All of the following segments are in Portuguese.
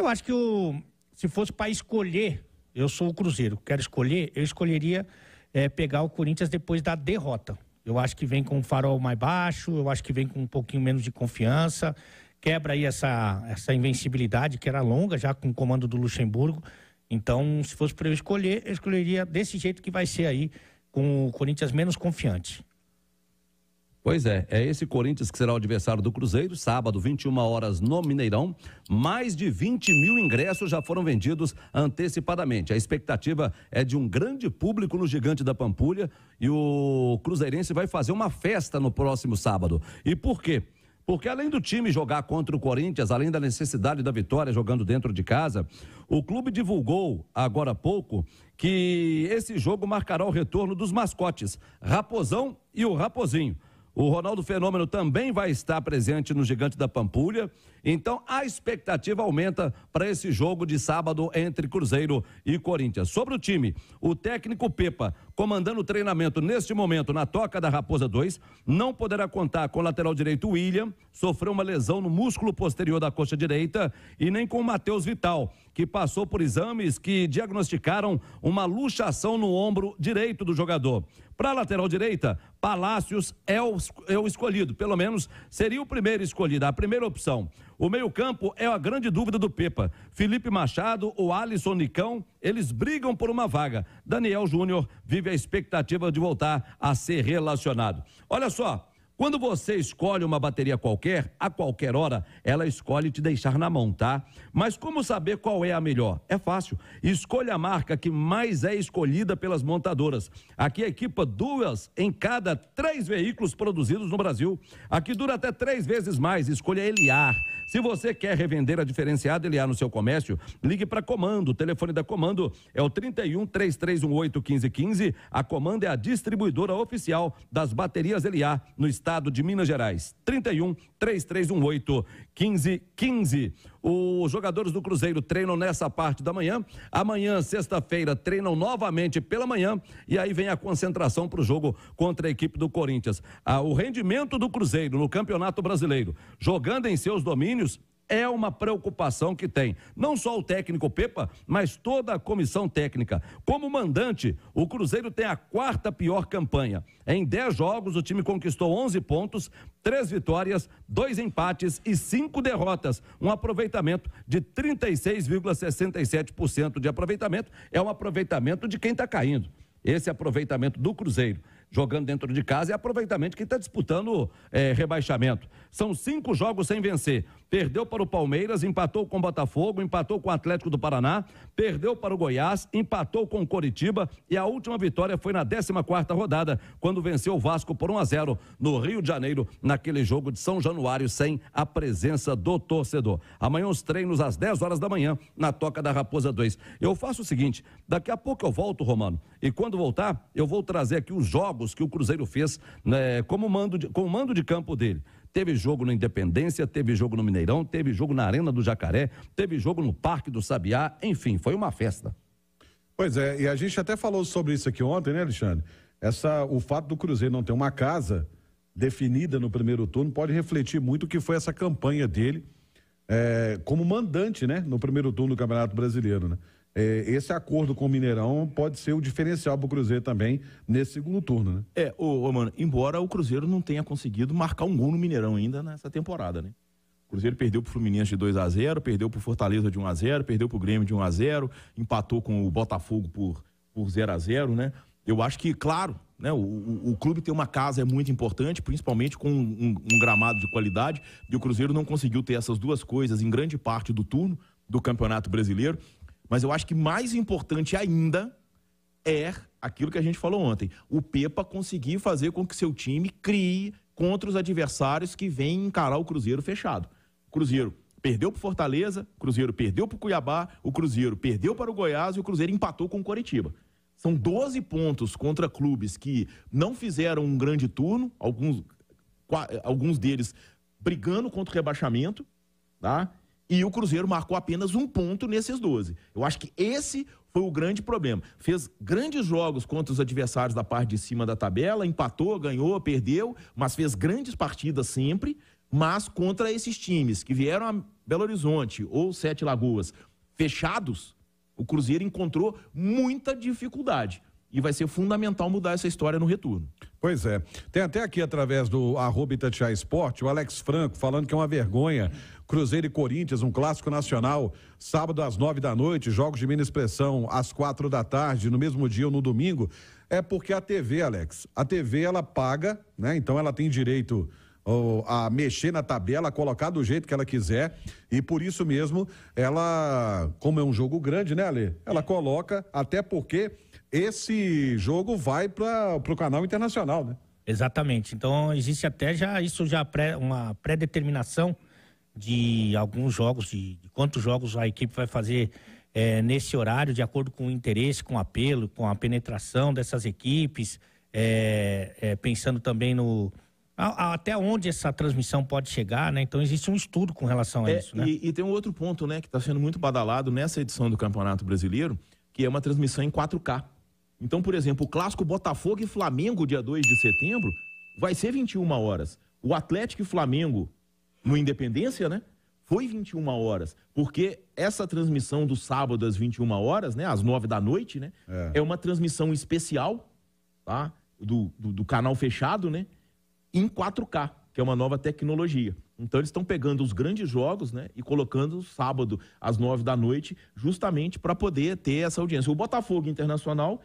Eu acho que o, se fosse para escolher, eu sou o Cruzeiro, quero escolher, eu escolheria é, pegar o Corinthians depois da derrota. Eu acho que vem com um farol mais baixo, eu acho que vem com um pouquinho menos de confiança, quebra aí essa, essa invencibilidade que era longa já com o comando do Luxemburgo. Então, se fosse para eu escolher, eu escolheria desse jeito que vai ser aí, com o Corinthians menos confiante. Pois é, é esse Corinthians que será o adversário do Cruzeiro, sábado, 21 horas no Mineirão. Mais de 20 mil ingressos já foram vendidos antecipadamente. A expectativa é de um grande público no Gigante da Pampulha e o Cruzeirense vai fazer uma festa no próximo sábado. E por quê? Porque além do time jogar contra o Corinthians, além da necessidade da vitória jogando dentro de casa, o clube divulgou agora há pouco que esse jogo marcará o retorno dos mascotes, Raposão e o Raposinho. O Ronaldo Fenômeno também vai estar presente no Gigante da Pampulha. Então a expectativa aumenta para esse jogo de sábado entre Cruzeiro e Corinthians. Sobre o time, o técnico Pepa, comandando o treinamento neste momento na Toca da Raposa 2, não poderá contar com o lateral direito William, sofreu uma lesão no músculo posterior da coxa direita, e nem com o Matheus Vital, que passou por exames que diagnosticaram uma luxação no ombro direito do jogador. Para a lateral direita, Palácios é o, é o, escolhido, pelo menos seria o primeiro escolhido, a primeira opção. O meio-campo é a grande dúvida do Pepa. Felipe Machado ou Alisson Nicão, eles brigam por uma vaga. Daniel Júnior vive a expectativa de voltar a ser relacionado. Olha só, quando você escolhe uma bateria qualquer, a qualquer hora, ela escolhe te deixar na mão, tá? Mas como saber qual é a melhor? É fácil. Escolha a marca que mais é escolhida pelas montadoras. Aqui equipa duas em cada três veículos produzidos no Brasil. Aqui dura até três vezes mais. Escolha Eliar. Se você quer revender a diferenciada LA no seu comércio, ligue para Comando. O telefone da Comando é o 31 3318 1515. A Comando é a distribuidora oficial das baterias LA no estado de Minas Gerais. 31 3318 1515. Os jogadores do Cruzeiro treinam nessa parte da manhã. Amanhã, sexta-feira, treinam novamente pela manhã. E aí vem a concentração para o jogo contra a equipe do Corinthians. Ah, o rendimento do Cruzeiro no Campeonato Brasileiro, jogando em seus domínios, é uma preocupação que tem. Não só o técnico Pepa, mas toda a comissão técnica. Como mandante, o Cruzeiro tem a quarta pior campanha. Em 10 jogos, o time conquistou 11 pontos, três vitórias, dois empates e cinco derrotas. Um aproveitamento de 36,67% de aproveitamento. É um aproveitamento de quem está caindo. Esse aproveitamento do Cruzeiro jogando dentro de casa é aproveitamento de quem está disputando é, rebaixamento. São cinco jogos sem vencer perdeu para o Palmeiras, empatou com o Botafogo, empatou com o Atlético do Paraná, perdeu para o Goiás, empatou com o Coritiba e a última vitória foi na 14 quarta rodada, quando venceu o Vasco por 1 a 0 no Rio de Janeiro, naquele jogo de São Januário, sem a presença do torcedor. Amanhã os treinos às 10 horas da manhã, na Toca da Raposa 2. Eu faço o seguinte, daqui a pouco eu volto, Romano, e quando voltar, eu vou trazer aqui os jogos que o Cruzeiro fez né, como, mando de, como mando de campo dele teve jogo no Independência, teve jogo no Mineirão, teve jogo na Arena do Jacaré, teve jogo no Parque do Sabiá, enfim, foi uma festa. Pois é, e a gente até falou sobre isso aqui ontem, né, Alexandre? Essa, o fato do Cruzeiro não ter uma casa definida no primeiro turno pode refletir muito o que foi essa campanha dele é, como mandante, né, no primeiro turno do Campeonato Brasileiro, né? É, esse acordo com o Mineirão pode ser o diferencial para o Cruzeiro também nesse segundo turno, né? É, ô, ô, mano, embora o Cruzeiro não tenha conseguido marcar um gol no Mineirão ainda nessa temporada, né? O Cruzeiro perdeu para o Fluminense de 2 a 0 perdeu para o Fortaleza de 1 a 0 perdeu para o Grêmio de 1 a 0 empatou com o Botafogo por, por 0 a 0 né? Eu acho que, claro, né, o, o, clube ter uma casa é muito importante, principalmente com um, um gramado de qualidade, e o Cruzeiro não conseguiu ter essas duas coisas em grande parte do turno do Campeonato Brasileiro. Mas eu acho que mais importante ainda é aquilo que a gente falou ontem. O Pepa conseguir fazer com que seu time crie contra os adversários que vêm encarar o Cruzeiro fechado. O Cruzeiro perdeu para Fortaleza, o Cruzeiro perdeu para o Cuiabá, o Cruzeiro perdeu para o Goiás e o Cruzeiro empatou com o Coritiba. São 12 pontos contra clubes que não fizeram um grande turno, alguns, alguns deles brigando contra o rebaixamento, tá? e o Cruzeiro marcou apenas um ponto nesses 12. Eu acho que esse foi o grande problema. Fez grandes jogos contra os adversários da parte de cima da tabela, empatou, ganhou, perdeu, mas fez grandes partidas sempre. Mas contra esses times que vieram a Belo Horizonte ou Sete Lagoas fechados, o Cruzeiro encontrou muita dificuldade. E vai ser fundamental mudar essa história no retorno. Pois é. Tem até aqui através do arroba Esporte, o Alex Franco falando que é uma vergonha. Cruzeiro e Corinthians, um clássico nacional, sábado às nove da noite, jogos de mini expressão às quatro da tarde, no mesmo dia ou no domingo. É porque a TV, Alex, a TV ela paga, né? Então ela tem direito a mexer na tabela, a colocar do jeito que ela quiser. E por isso mesmo, ela, como é um jogo grande, né, Ale? Ela coloca, até porque esse jogo vai para o canal internacional, né? Exatamente. Então existe até já isso já pré, uma pré-determinação de alguns jogos, de, de, quantos jogos a equipe vai fazer é, nesse horário, de acordo com o interesse, com o apelo, com a penetração dessas equipes, é, é, pensando também no, até onde essa transmissão pode chegar, né? Então existe um estudo com relação a é, isso, né? E, e, tem um outro ponto, né, que está sendo muito badalado nessa edição do Campeonato Brasileiro, que é uma transmissão em 4K. Então, por exemplo, o clássico Botafogo e Flamengo, dia 2 de setembro, vai ser 21 horas. O Atlético e Flamengo, no Independência, né? Foi 21 horas, porque essa transmissão do sábado às 21 horas, né, às 9 da noite, né, é, é uma transmissão especial, tá? Do, do, do canal fechado, né? em 4K, que é uma nova tecnologia. Então eles estão pegando os grandes jogos, né, e colocando sábado às nove da noite, justamente para poder ter essa audiência. O Botafogo Internacional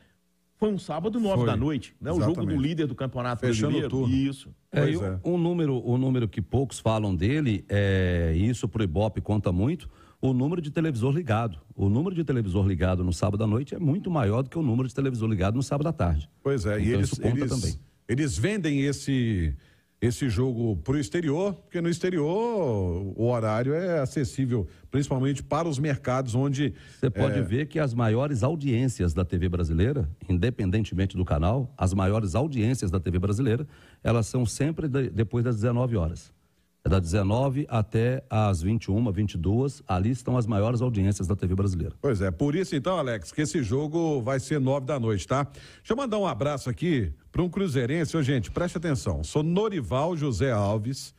foi um sábado nove foi, da noite, né, exatamente. o jogo do líder do Campeonato Fechando Brasileiro. O turno. Isso. É, eu, é. Um número, um número que poucos falam dele, é, isso pro Ibope conta muito, o número de televisor ligado. O número de televisor ligado no sábado à noite é muito maior do que o número de televisor ligado no sábado à tarde. Pois é, então, e eles, isso conta eles... também eles vendem esse esse jogo para o exterior, porque no exterior o horário é acessível, principalmente para os mercados onde. Você pode é... ver que as maiores audiências da TV brasileira, independentemente do canal, as maiores audiências da TV brasileira, elas são sempre de, depois das 19 horas é da 19 até as 21, 22. Ali estão as maiores audiências da TV brasileira. Pois é, por isso então, Alex, que esse jogo vai ser 9 da noite, tá? Deixa eu mandar um abraço aqui para um cruzeirense. Ô, gente, preste atenção. Sou Norival José Alves.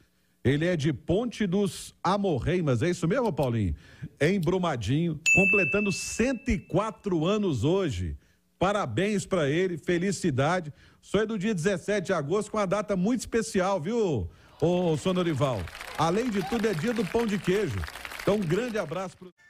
Ele é de Ponte dos Amorreimas, é isso mesmo, Paulinho? Em Brumadinho, completando 104 anos hoje. Parabéns para ele, felicidade. Sou é do dia 17 de agosto com uma data muito especial, viu? ô Sonorival. Além de tudo, é dia do pão de queijo. Então, um grande abraço para